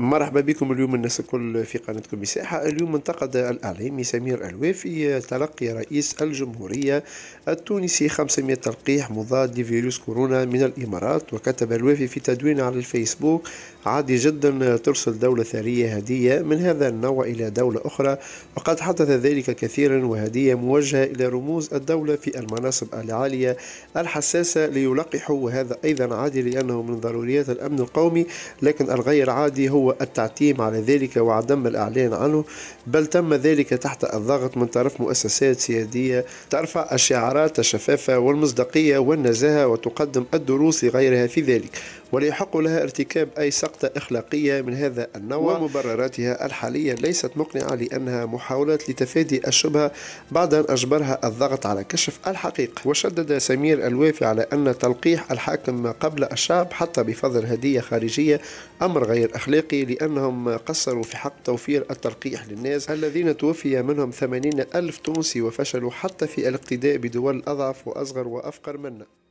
مرحبا بكم اليوم الناس الكل في قناتكم مساحة اليوم انتقد الإعلامي سمير الوافي تلقي رئيس الجمهورية التونسي 500 تلقيح مضاد لفيروس كورونا من الإمارات وكتب الوافي في تدوين على الفيسبوك عادي جدا ترسل دولة ثرية هدية من هذا النوع إلى دولة أخرى وقد حدث ذلك كثيرا وهدية موجهة إلى رموز الدولة في المناصب العالية الحساسة ليلقحوا وهذا أيضا عادي لأنه من ضروريات الأمن القومي لكن الغير عادي هو التعتيم على ذلك وعدم الإعلان عنه بل تم ذلك تحت الضغط من طرف مؤسسات سيادية ترفع الشعارات الشفافة والمصداقية والنزاهة وتقدم الدروس لغيرها في ذلك ولا يحق لها ارتكاب أي سقطة إخلاقية من هذا النوع ومبرراتها الحالية ليست مقنعة لأنها محاولات لتفادي الشبهة بعد أن أجبرها الضغط على كشف الحقيقة وشدد سمير الوافي على أن تلقيح الحاكم قبل الشعب حتى بفضل هدية خارجية أمر غير أخلاقي لأنهم قصروا في حق توفير التلقيح للناس الذين توفي منهم 80 ألف تونسي وفشلوا حتى في الاقتداء بدول أضعف وأصغر وأفقر منا